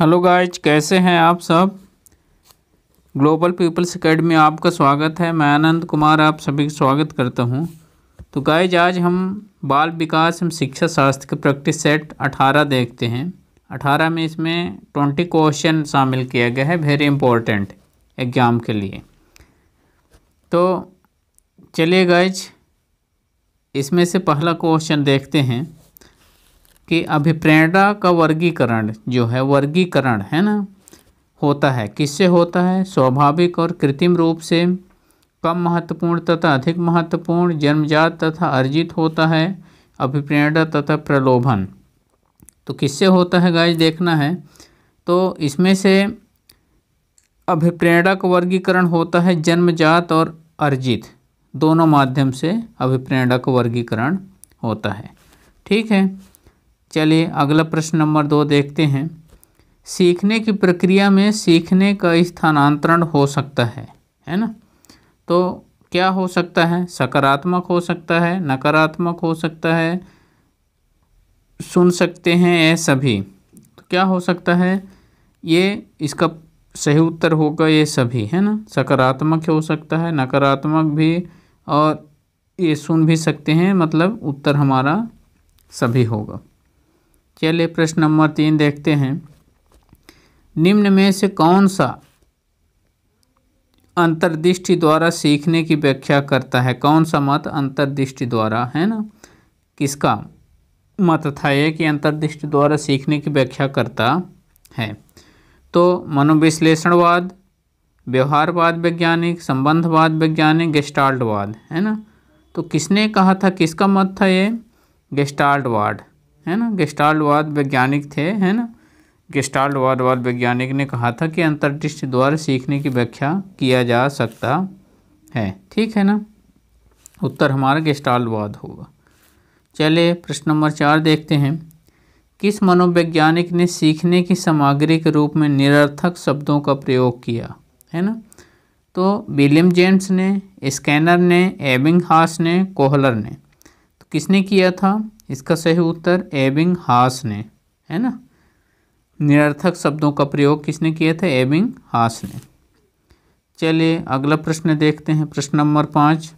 hello guys कैसे हैं आप सब ग्लोबल पीपल्स अकेडमी आपका स्वागत है मैं आनंद कुमार आप सभी का स्वागत करता हूं तो गाइज आज हम बाल विकास एवं शिक्षा शास्त्र के प्रैक्टिस सेट 18 देखते हैं 18 में इसमें 20 क्वेश्चन शामिल किया गया है वेरी इंपॉर्टेंट एग्ज़ाम के लिए तो चलिए गाइज इसमें से पहला क्वेश्चन देखते हैं कि अभिप्रेरणा का वर्गीकरण जो है वर्गीकरण है ना होता है किससे होता है स्वाभाविक और कृत्रिम रूप से कम महत्वपूर्ण तथा अधिक महत्वपूर्ण जन्मजात तथा अर्जित होता है अभिप्रेरणा तथा प्रलोभन तो किससे होता है गाइस देखना है तो इसमें से अभिप्रेरणा का वर्गीकरण होता है जन्मजात और अर्जित दोनों माध्यम से अभिप्रेरणा का वर्गीकरण होता है ठीक है चलिए अगला प्रश्न नंबर दो देखते हैं सीखने की प्रक्रिया में सीखने का स्थानांतरण हो सकता है है ना तो क्या हो सकता है सकारात्मक हो सकता है नकारात्मक हो सकता है सुन सकते हैं ये सभी तो क्या हो सकता है ये इसका सही उत्तर होगा ये सभी है ना सकारात्मक हो सकता है नकारात्मक भी और ये सुन भी सकते हैं मतलब उत्तर हमारा सभी होगा चलिए प्रश्न नंबर तीन देखते हैं निम्न में से कौन सा अंतर्दृष्टि द्वारा सीखने की व्याख्या करता है कौन सा मत अंतर्दृष्टि द्वारा है ना किसका मत था यह कि अंतर्दृष्टि द्वारा सीखने की व्याख्या करता है तो मनोविश्लेषणवाद व्यवहारवाद वैज्ञानिक संबंधवाद वैज्ञानिक गेस्टाल्टवाद है ना तो किसने कहा था किसका मत था ये गेस्टाल्टवाड़ है ना गेस्टाल्टवाद वैज्ञानिक थे है ना वाद वैज्ञानिक ने कहा था कि अंतर्दृष्ट द्वारा सीखने की व्याख्या किया जा सकता है ठीक है ना उत्तर हमारा गेस्टाल्टवाद होगा चले प्रश्न नंबर चार देखते हैं किस मनोवैज्ञानिक ने सीखने की सामग्री के रूप में निरर्थक शब्दों का प्रयोग किया है ना तो विलियम जेम्स ने स्कैनर ने एबिंग हास ने कोहलर ने तो किसने किया था इसका सही उत्तर एबिंग हास ने है ना निरर्थक शब्दों का प्रयोग किसने किया था एबिंग हास ने चलिए अगला प्रश्न देखते हैं प्रश्न नंबर पाँच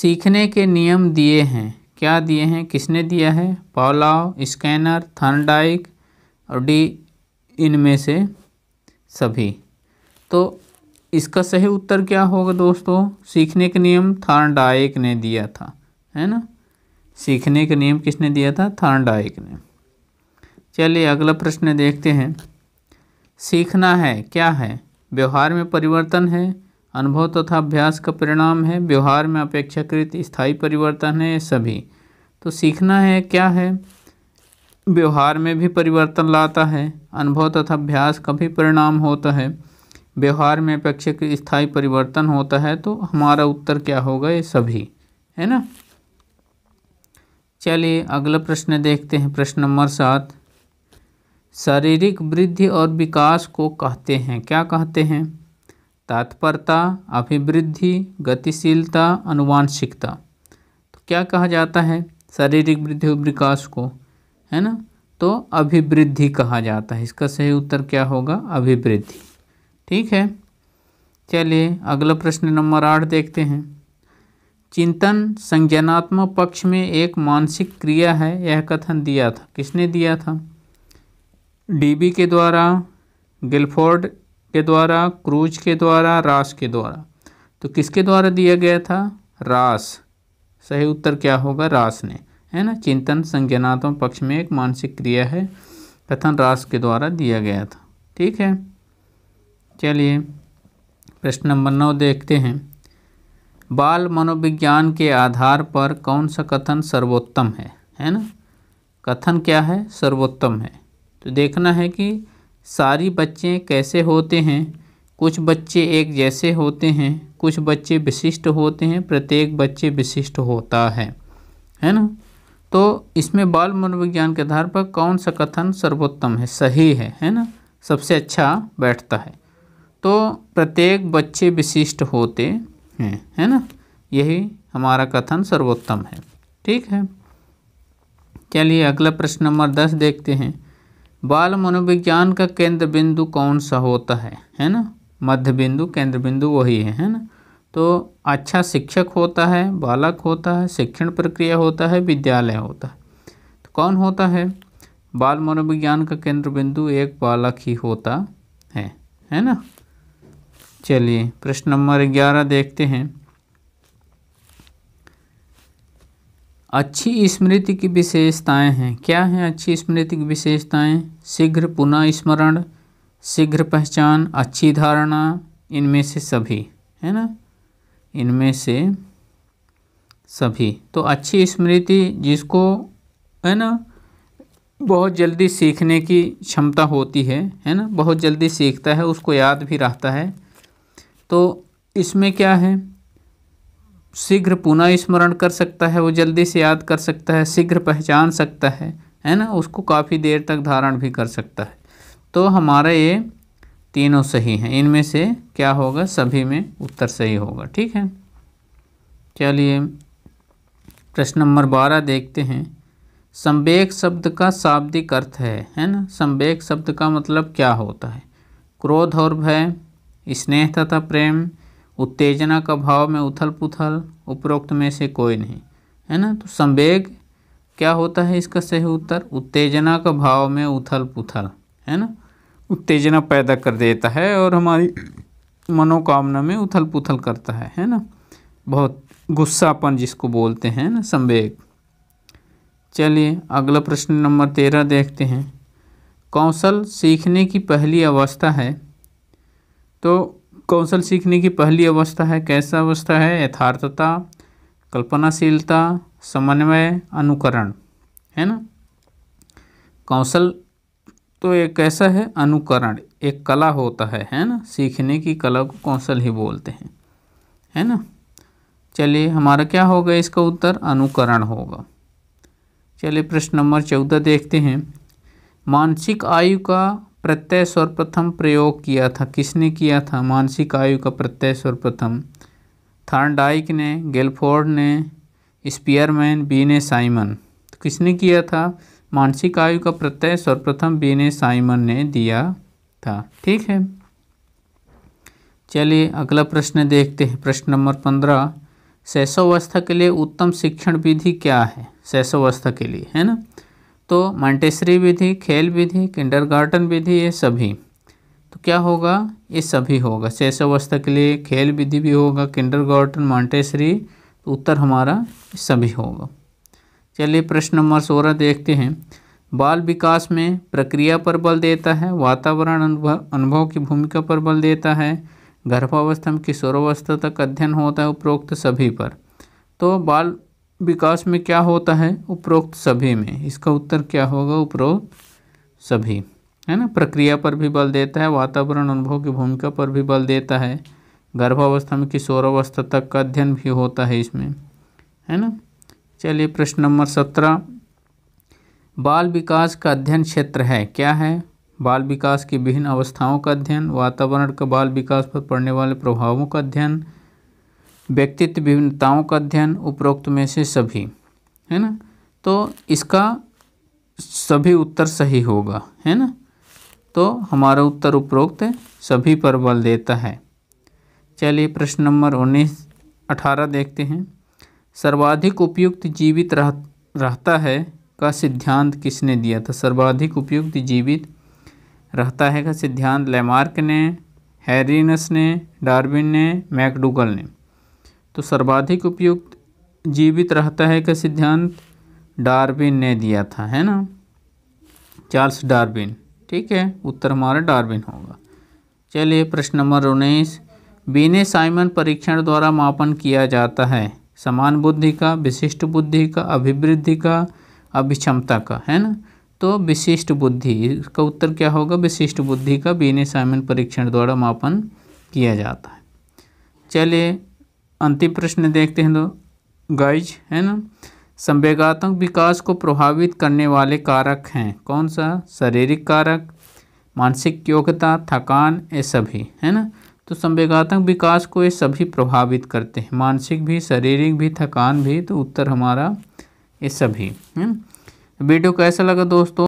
सीखने के नियम दिए हैं क्या दिए हैं किसने दिया है पावलाव स्कैनर थर्नडाइक और डी इनमें से सभी तो इसका सही उत्तर क्या होगा दोस्तों सीखने के नियम थर्नडाइक ने दिया था है ना सीखने का नियम किसने दिया था थार्नडाइक ने चलिए अगला प्रश्न देखते हैं सीखना है क्या है व्यवहार में परिवर्तन है अनुभव तथा तो अभ्यास का परिणाम है व्यवहार में अपेक्षाकृत स्थायी परिवर्तन है सभी तो सीखना है क्या है व्यवहार में भी परिवर्तन लाता है अनुभव तथा अभ्यास का भी परिणाम होता है व्यवहार में अपेक्षाकृत स्थायी परिवर्तन होता है तो हमारा उत्तर क्या होगा ये सभी है ना चलिए अगला प्रश्न देखते हैं प्रश्न नंबर सात शारीरिक वृद्धि और विकास को कहते हैं क्या कहते हैं तात्परता अभिवृद्धि गतिशीलता अनुवांशिकता तो क्या कहा जाता है शारीरिक वृद्धि और विकास को है ना तो अभिवृद्धि कहा जाता है इसका सही उत्तर क्या होगा अभिवृद्धि ठीक है चलिए अगला प्रश्न नंबर आठ देखते हैं चिंतन संज्ञानात्मक पक्ष में एक मानसिक क्रिया है यह कथन दिया था किसने दिया था डीबी के द्वारा गिलफोर्ड के द्वारा क्रूज के द्वारा रास के द्वारा तो किसके द्वारा दिया गया था रास सही उत्तर क्या होगा रास ने है ना चिंतन संज्ञानात्मक पक्ष में एक मानसिक क्रिया है कथन रास के द्वारा दिया गया था ठीक है चलिए प्रश्न नंबर नौ देखते हैं बाल मनोविज्ञान के आधार पर कौन सा कथन सर्वोत्तम है है ना कथन क्या है सर्वोत्तम है तो देखना है कि सारी बच्चे कैसे होते हैं कुछ बच्चे एक जैसे होते हैं कुछ बच्चे विशिष्ट होते हैं प्रत्येक बच्चे विशिष्ट होता है है ना तो इसमें बाल मनोविज्ञान के आधार पर कौन सा कथन सर्वोत्तम है सही है है ना सबसे अच्छा बैठता है तो प्रत्येक बच्चे विशिष्ट होते हैं है ना यही हमारा कथन सर्वोत्तम है ठीक है चलिए अगला प्रश्न नंबर दस देखते हैं बाल मनोविज्ञान का केंद्र बिंदु कौन सा होता है है ना मध्य बिंदु केंद्र बिंदु वही है है ना तो अच्छा शिक्षक होता है बालक होता है शिक्षण प्रक्रिया होता है विद्यालय होता है तो कौन होता है बाल मनोविज्ञान का केंद्र बिंदु एक बालक ही होता है है ना चलिए प्रश्न नंबर ग्यारह देखते हैं अच्छी स्मृति की विशेषताएं हैं क्या हैं अच्छी स्मृति की विशेषताएं शीघ्र पुनः स्मरण शीघ्र पहचान अच्छी धारणा इनमें से सभी है ना इनमें से सभी तो अच्छी स्मृति जिसको है ना बहुत जल्दी सीखने की क्षमता होती है है ना बहुत जल्दी सीखता है उसको याद भी रहता है तो इसमें क्या है शीघ्र पुनः स्मरण कर सकता है वो जल्दी से याद कर सकता है शीघ्र पहचान सकता है है ना उसको काफ़ी देर तक धारण भी कर सकता है तो हमारे ये तीनों सही हैं इनमें से क्या होगा सभी में उत्तर सही होगा ठीक है चलिए प्रश्न नंबर बारह देखते हैं संवेक शब्द का शाब्दिक अर्थ है है ना संवेक शब्द का मतलब क्या होता है क्रोध और भय स्नेह तथा प्रेम उत्तेजना का भाव में उथल पुथल उपरोक्त में से कोई नहीं है ना तो संवेग क्या होता है इसका सही उत्तर उत्तेजना का भाव में उथल पुथल है ना उत्तेजना पैदा कर देता है और हमारी मनोकामना में उथल पुथल करता है है ना बहुत गुस्सापन जिसको बोलते हैं ना संवेग चलिए अगला प्रश्न नंबर तेरह देखते हैं कौशल सीखने की पहली अवस्था है तो कौशल सीखने की पहली अवस्था है कैसा अवस्था है यथार्थता कल्पनाशीलता समन्वय अनुकरण है ना कौशल तो एक कैसा है अनुकरण एक कला होता है है ना सीखने की कला को कौशल ही बोलते हैं है ना चलिए हमारा क्या होगा इसका उत्तर अनुकरण होगा चलिए प्रश्न नंबर चौदह देखते हैं मानसिक आयु का प्रत्यय सर्वप्रथम प्रयोग किया था किसने किया था मानसिक आयु का प्रत्यय सर्वप्रथम थार्नडाइक ने गेलफोर्ड ने स्पियरमैन बी ने साइमन तो किसने किया था मानसिक आयु का प्रत्यय सर्वप्रथम बी ने साइमन ने दिया था ठीक है चलिए अगला प्रश्न देखते हैं प्रश्न नंबर पंद्रह शैशवावस्था के लिए उत्तम शिक्षण विधि क्या है शैशवावस्था के लिए है ना तो मांटेसरी विधि खेल विधि किंडरगार्टन विधि ये सभी तो क्या होगा ये सभी होगा शेष अवस्था के लिए खेल विधि भी होगा किंडरगार्टन मांटेसरी तो उत्तर हमारा सभी होगा चलिए प्रश्न नंबर सोलह देखते हैं बाल विकास में प्रक्रिया पर बल देता है वातावरण अनुभव अनुभव की भूमिका पर बल देता है गर्भावस्था में किशोरावस्था तक अध्ययन होता है उपरोक्त सभी पर तो बाल विकास में क्या होता है उपरोक्त सभी में इसका उत्तर क्या होगा उपरोक्त सभी है ना प्रक्रिया पर भी बल देता है वातावरण अनुभव की भूमिका पर भी बल देता है गर्भावस्था में किशोरावस्था तक का अध्ययन भी होता है इसमें है ना चलिए प्रश्न नंबर सत्रह बाल विकास का अध्ययन क्षेत्र है क्या है बाल विकास की विभिन्न अवस्थाओं का अध्ययन वातावरण का बाल विकास पर पड़ने वाले प्रभावों का अध्ययन व्यक्तित्व विभिन्नताओं का अध्ययन उपरोक्त में से सभी है ना तो इसका सभी उत्तर सही होगा है ना तो हमारा उत्तर उपरोक्त सभी पर बल देता है चलिए प्रश्न नंबर उन्नीस अठारह देखते हैं सर्वाधिक उपयुक्त जीवित रह, रहता है का सिद्धांत किसने दिया था सर्वाधिक उपयुक्त जीवित रहता है का सिद्धांत लेमार्क ने हैरिनस ने डार्विन ने मैकडूगल ने तो सर्वाधिक उपयुक्त जीवित रहता है का सिद्धांत डार्विन ने दिया था है ना चार्ल्स डार्विन ठीक है उत्तर हमारा डार्विन होगा चलिए प्रश्न नंबर उन्नीस बीने साइमन परीक्षण द्वारा मापन किया जाता है समान बुद्धि का विशिष्ट बुद्धि का अभिवृद्धि का अभिक्षमता का है ना तो विशिष्ट बुद्धि इसका उत्तर क्या होगा विशिष्ट बुद्धि का बीने साइमन परीक्षण द्वारा मापन किया जाता है चलिए अंतिम प्रश्न देखते हैं दो तो, गाइज है ना संवेगात्मक विकास को प्रभावित करने वाले कारक हैं कौन सा शारीरिक कारक मानसिक योग्यता थकान ये सभी है ना तो संवेगात्मक विकास को ये सभी प्रभावित करते हैं मानसिक भी शारीरिक भी थकान भी तो उत्तर हमारा ये सभी है वीडियो कैसा लगा दोस्तों